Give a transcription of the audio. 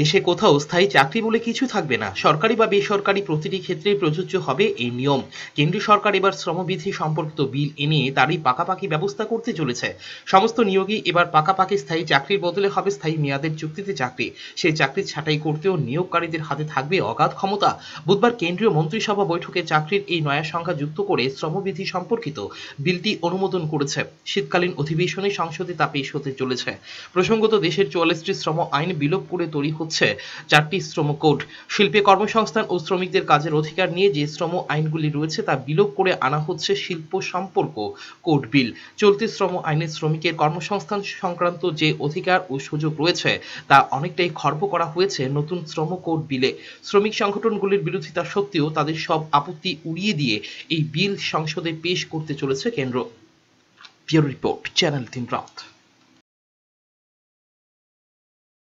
দেশে কোথাও স্থায়ী চাকরি বলে কিছু থাকবে না সরকারি বা বেসরকারি প্রতিটি ক্ষেত্রেই প্রযোজ্য হবে এই নিয়ম কেন্দ্রীয় সরকার এবার শ্রমবিধি সম্পর্কিত বিল এনে তারই পাকাপাকি ব্যবস্থা করতে চলেছে সমস্ত নিয়োগী এবার পাকাপাকি স্থায়ী চাকরির বদলে হবে স্থায়ী মেয়াদের চুক্তিতে চাকরি সেই চাকরি ছাঁটাই করতেও নিয়োগকারীদের হাতে থাকবে অগাধ ক্ষমতা বুধবার কেন্দ্রীয় মন্ত্রিসভা বৈঠকে চাকরির এই নয়া সংখ্যা যুক্ত করে শ্রমবিধি সম্পর্কিত বিলটি অনুমোদন করেছে শীতকালীন অধিবেশনে সংসদে তা পেশ হতে চলেছে প্রসঙ্গত দেশের চুয়াল্লিশটি শ্রম আইন বিলোপ করে তৈরি হচ্ছে চারটি শ্রম কোড শিল্পে কর্মসংস্থান ও শ্রমিকদের কাজের অধিকার নিয়ে যে শ্রম আইনগুলি রয়েছে তা বিলোপ করে আনা হচ্ছে শিল্প সম্পর্ক কোড বিল চলতি শ্রম আইনে শ্রমিকের কর্মসংস্থান সংক্রান্ত যে অধিকার ও সুযোগ রয়েছে তা অনেকটাই খর্ব করা হয়েছে নতুন শ্রম কোড বিলে শ্রমিক সংগঠনগুলির বিরোধিতা সত্ত্বেও তাদের সব আপত্তি উড়িয়ে দিয়ে এই বিল সংসদে পেশ করতে চলেছে কেন্দ্র ব্যুরো রিপোর্ট চ্যানেল তিন রাত